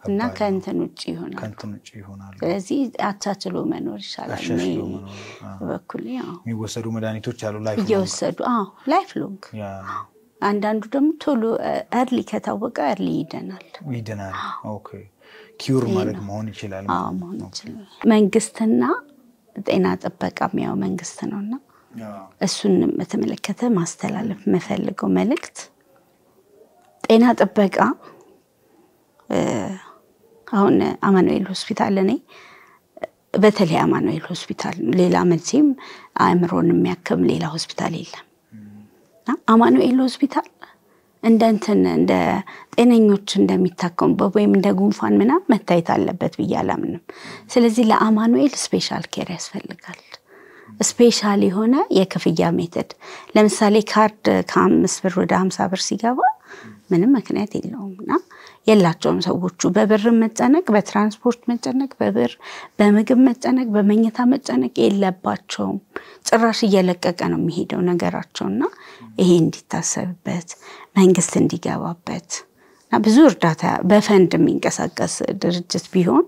እና ከእንትን ውጭ ይሆናል፣ ከእንትን ውጭ ይሆናል። ስለዚህ አቻችሎ መኖር ይሻላል። በኩል የሚወሰዱ መድኃኒቶች አሉ ላይፍ ሎንግ አንዳንዱ ደግሞ ቶሎ እርሊ ከታወቀ እርሊ ይደናል ይደናል። ማለት መሆን ይችላል መሆን ይችላል። መንግስትና ጤና ጥበቃ ያው መንግስት እና እሱን በተመለከተ ማስተላለፍ የምፈልገው መልእክት ጤና ጥበቃ አሁን አማኑኤል ሆስፒታል እኔ በተለይ አማኑኤል ሆስፒታል ሌላ መቼም አእምሮን የሚያክም ሌላ ሆስፒታል የለም። እና አማኑኤል ሆስፒታል እንደ እንትን እንደ ጤነኞች እንደሚታከሙበት ወይም እንደ ጉንፋን ምናምን መታየት አለበት ብዬ አላምንም። ስለዚህ ለአማኑኤል ስፔሻል ኬር ያስፈልጋል። ስፔሻል የሆነ የክፍያ ሜተድ ለምሳሌ ካርድ ከአምስት ብር ወደ ሀምሳ ብር ሲገባ ምንም ምክንያት የለውም እና የላቸውም ሰዎቹ። በብር መጨነቅ፣ በትራንስፖርት መጨነቅ፣ በብር በምግብ መጨነቅ፣ በመኝታ መጨነቅ የለባቸውም። ጭራሽ እየለቀቀ ነው የሚሄደው ነገራቸው እና ይሄ እንዲታሰብበት መንግስት እንዲገባበት እና ብዙ እርዳታ በፈንድ የሚንቀሳቀስ ድርጅት ቢሆን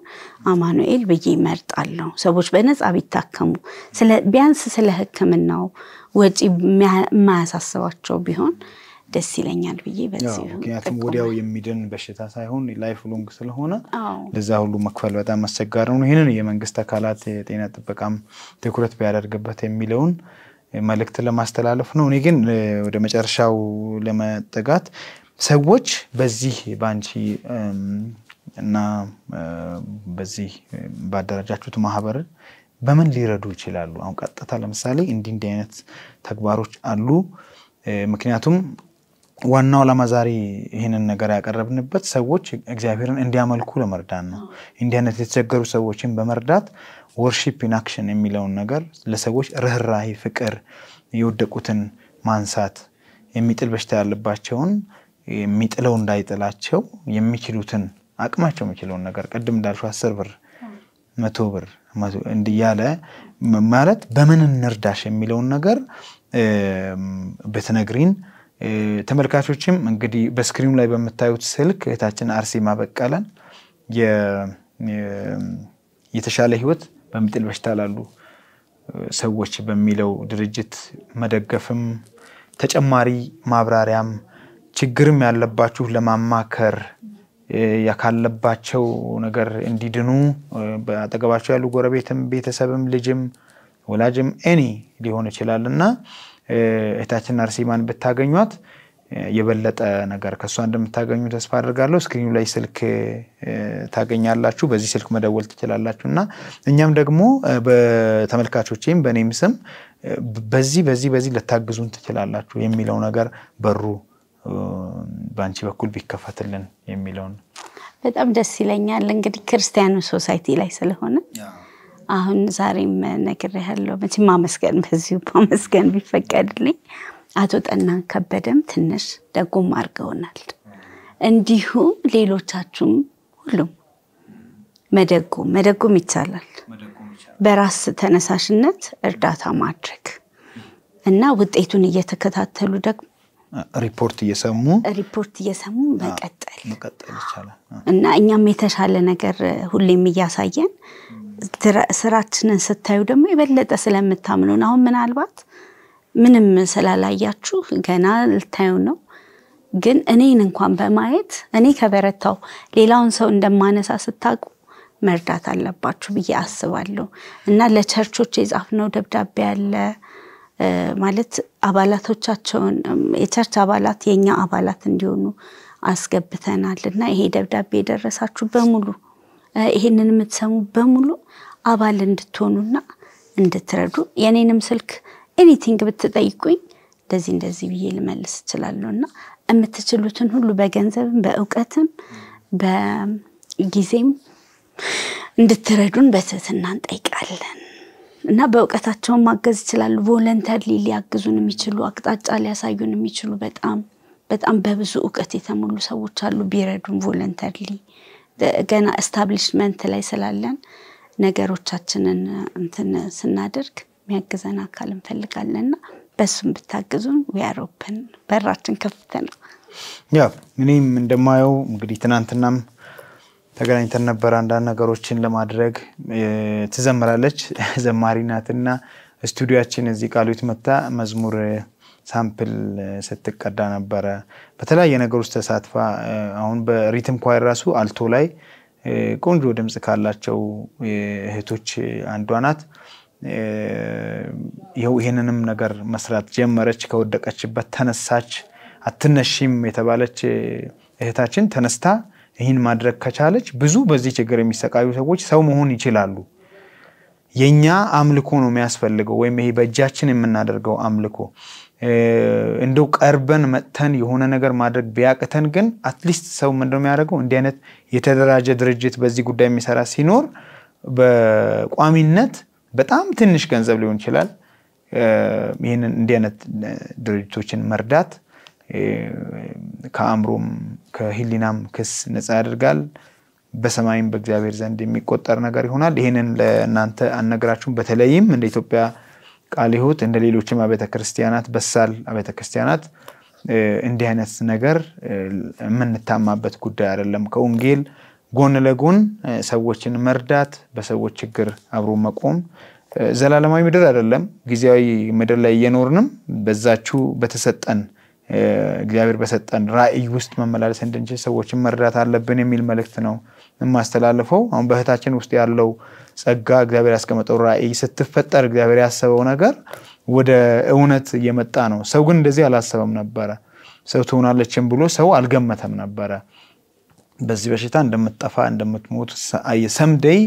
አማኑኤል ብዬ እመርጣለሁ። ሰዎች በነፃ ቢታከሙ ቢያንስ ስለ ሕክምናው ወጪ የማያሳስባቸው ቢሆን ደስ ይለኛል ብዬ ምክንያቱም ወዲያው የሚድን በሽታ ሳይሆን ላይፍ ሎንግ ስለሆነ ለዛ ሁሉ መክፈል በጣም አስቸጋሪ ነው። ይህንን የመንግስት አካላት የጤና ጥበቃም ትኩረት ቢያደርግበት የሚለውን መልእክት ለማስተላለፍ ነው። እኔ ግን ወደ መጨረሻው ለመጠጋት ሰዎች በዚህ በአንቺ እና በዚህ ባደራጃችሁት ማህበር በምን ሊረዱ ይችላሉ? አሁን ቀጥታ ለምሳሌ እንዲህ እንዲህ አይነት ተግባሮች አሉ። ምክንያቱም ዋናው ዓላማ ዛሬ ይህንን ነገር ያቀረብንበት ሰዎች እግዚአብሔርን እንዲያመልኩ ለመርዳት ነው። እንዲህ አይነት የተቸገሩ ሰዎችን በመርዳት ወርሺፕ ኢን አክሽን የሚለውን ነገር ለሰዎች ርኅራሄ፣ ፍቅር፣ የወደቁትን ማንሳት፣ የሚጥል በሽታ ያለባቸውን የሚጥለው እንዳይጥላቸው የሚችሉትን አቅማቸው የሚችለውን ነገር ቅድም እንዳልሹ አስር ብር መቶ ብር እንዲያለ ማለት በምን እንርዳሽ የሚለውን ነገር ብትነግሪን ተመልካቾችም እንግዲህ በስክሪኑ ላይ በምታዩት ስልክ እህታችን አርሴማ በቀለን የተሻለ ህይወት በሚጥል በሽታ ላሉ ሰዎች በሚለው ድርጅት መደገፍም ተጨማሪ ማብራሪያም ችግርም ያለባችሁ ለማማከር ካለባቸው ነገር እንዲድኑ በአጠገባቸው ያሉ ጎረቤትም፣ ቤተሰብም፣ ልጅም፣ ወላጅም ኤኒ ሊሆን ይችላል እና እህታችን አርሲማን ብታገኟት የበለጠ ነገር ከእሷ እንደምታገኙ ተስፋ አድርጋለሁ። ስክሪኑ ላይ ስልክ ታገኛላችሁ። በዚህ ስልክ መደወል ትችላላችሁ እና እኛም ደግሞ በተመልካቾቼም በእኔም ስም በዚህ በዚህ በዚህ ልታግዙን ትችላላችሁ የሚለው ነገር በሩ በአንቺ በኩል ቢከፈትልን የሚለውን በጣም ደስ ይለኛል። እንግዲህ ክርስቲያኑ ሶሳይቲ ላይ ስለሆነ አሁን ዛሬም ነግሬሃለሁ። መቼም ማመስገን በዚሁ ማመስገን ቢፈቀድልኝ አቶ ጠና ከበደም ትንሽ ደጎም አድርገውናል። እንዲሁም ሌሎቻችሁም ሁሉም መደጎም መደጎም ይቻላል። በራስ ተነሳሽነት እርዳታ ማድረግ እና ውጤቱን እየተከታተሉ ደግሞ ሪፖርት እየሰሙ ሪፖርት እየሰሙ መቀጠል መቀጠል ይቻላል እና እኛም የተሻለ ነገር ሁሌም እያሳየን ስራችንን ስታዩ ደግሞ የበለጠ ስለምታምኑን አሁን ምናልባት ምንም ስላላያችሁ ገና ልታዩ ነው ግን እኔን እንኳን በማየት እኔ ከበረታው ሌላውን ሰው እንደማነሳ ስታቁ መርዳት አለባችሁ ብዬ አስባለሁ እና ለቸርቾች የጻፍነው ደብዳቤ አለ ማለት አባላቶቻቸውን የቸርች አባላት የኛ አባላት እንዲሆኑ አስገብተናል እና ይሄ ደብዳቤ የደረሳችሁ በሙሉ ይሄንን የምትሰሙ በሙሉ አባል እንድትሆኑና እንድትረዱ የኔንም ስልክ ኤኒቲንግ ብትጠይቁኝ እንደዚህ እንደዚህ ብዬ ልመልስ እችላለሁ እና የምትችሉትን ሁሉ በገንዘብም በእውቀትም በጊዜም እንድትረዱን በትህትና እንጠይቃለን እና በእውቀታቸውን ማገዝ ይችላሉ። ቮለንተርሊ ሊያግዙን የሚችሉ አቅጣጫ ሊያሳዩን የሚችሉ በጣም በጣም በብዙ እውቀት የተሞሉ ሰዎች አሉ ቢረዱን ቮለንተርሊ ገና ኤስታብሊሽመንት ላይ ስላለን ነገሮቻችንን እንትን ስናደርግ የሚያግዘን አካል እንፈልጋለንና በሱም ብታግዙን ዊያሮፕን በራችን ከፍት ነው። ያ እኔም እንደማየው እንግዲህ ትናንትናም ተገናኝተን ነበር አንዳንድ ነገሮችን ለማድረግ ትዘምራለች፣ *laughs* ዘማሪ ናትና ስቱዲያችን እዚህ ቃሉት መታ መዝሙር ሳምፕል ስትቀዳ ነበረ። በተለያየ ነገር ውስጥ ተሳትፋ አሁን በሪትም ኳይር ራሱ አልቶ ላይ ቆንጆ ድምፅ ካላቸው እህቶች አንዷ ናት። ይኸው ይህንንም ነገር መስራት ጀመረች። ከወደቀችበት ተነሳች። አትነሺም የተባለች እህታችን ተነስታ ይህን ማድረግ ከቻለች ብዙ በዚህ ችግር የሚሰቃዩ ሰዎች ሰው መሆን ይችላሉ። የኛ አምልኮ ነው የሚያስፈልገው፣ ወይም ይሄ በእጃችን የምናደርገው አምልኮ እንደው ቀርበን መጥተን የሆነ ነገር ማድረግ ቢያቅተን ግን አትሊስት ሰው ምንድነው የሚያደርገው እንዲህ አይነት የተደራጀ ድርጅት በዚህ ጉዳይ የሚሰራ ሲኖር በቋሚነት በጣም ትንሽ ገንዘብ ሊሆን ይችላል ይህንን እንዲህ አይነት ድርጅቶችን መርዳት ከአእምሮም ከህሊናም ክስ ነፃ ያደርጋል። በሰማይም በእግዚአብሔር ዘንድ የሚቆጠር ነገር ይሆናል። ይህንን ለእናንተ አነግራችሁም። በተለይም እንደ ኢትዮጵያ ቃለ ሕይወት እንደ ሌሎችም አብያተ ክርስቲያናት በሳል አብያተ ክርስቲያናት እንዲህ አይነት ነገር የምንታማበት ጉዳይ አይደለም። ከወንጌል ጎን ለጎን ሰዎችን መርዳት፣ በሰዎች ችግር አብሮ መቆም ዘላለማዊ ምድር አይደለም። ጊዜያዊ ምድር ላይ እየኖርንም በዛችሁ በተሰጠን እግዚአብሔር በሰጠን ራዕይ ውስጥ መመላለስ እንድንችል ሰዎችን መርዳት አለብን የሚል መልእክት ነው የማስተላልፈው። አሁን በእህታችን ውስጥ ያለው ጸጋ እግዚአብሔር ያስቀመጠው ራእይ ስትፈጠር እግዚአብሔር ያሰበው ነገር ወደ እውነት እየመጣ ነው። ሰው ግን እንደዚህ አላሰበም ነበረ። ሰው ትሆናለችም ብሎ ሰው አልገመተም ነበረ። በዚህ በሽታ እንደምትጠፋ እንደምትሞት፣ ሰምደይ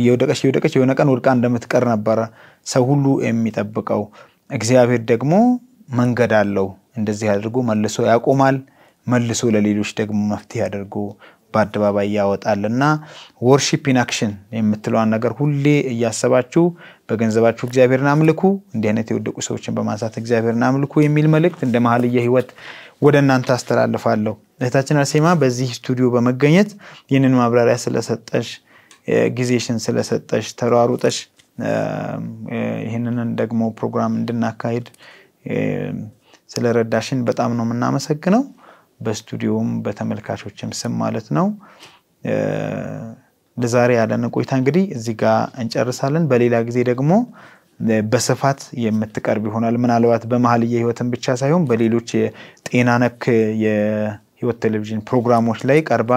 እየወደቀች እየወደቀች የሆነ ቀን ወድቃ እንደምትቀር ነበረ ሰው ሁሉ የሚጠብቀው። እግዚአብሔር ደግሞ መንገድ አለው። እንደዚህ አድርጎ መልሶ ያቆማል። መልሶ ለሌሎች ደግሞ መፍትሄ አድርጎ በአደባባይ ያወጣልና ወርሺፕ አክሽን የምትለዋን ነገር ሁሌ እያሰባችሁ በገንዘባችሁ እግዚአብሔርን አምልኩ፣ እንዲህ አይነት የወደቁ ሰዎችን በማንሳት እግዚአብሔርን አምልኩ የሚል መልእክት እንደ መኃልየ ሕይወት ወደ እናንተ አስተላልፋለሁ። እህታችን አርሴማ በዚህ ስቱዲዮ በመገኘት ይህንን ማብራሪያ ስለሰጠሽ፣ ጊዜሽን ስለሰጠሽ፣ ተሯሩጠሽ ይህንን ደግሞ ፕሮግራም እንድናካሄድ ስለረዳሽን በጣም ነው የምናመሰግነው። በስቱዲዮም በተመልካቾችም ስም ማለት ነው። ለዛሬ ያለን ቆይታ እንግዲህ እዚህ ጋር እንጨርሳለን። በሌላ ጊዜ ደግሞ በስፋት የምትቀርብ ይሆናል። ምናልባት በመሀል የህይወትን ብቻ ሳይሆን በሌሎች የጤና ነክ የህይወት ቴሌቪዥን ፕሮግራሞች ላይ ቀርባ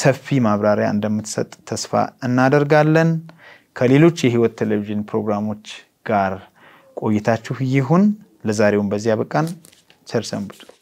ሰፊ ማብራሪያ እንደምትሰጥ ተስፋ እናደርጋለን። ከሌሎች የህይወት ቴሌቪዥን ፕሮግራሞች ጋር ቆይታችሁ ይሁን። ለዛሬውን በዚያ በቃን። ቸር ሰንብቱ።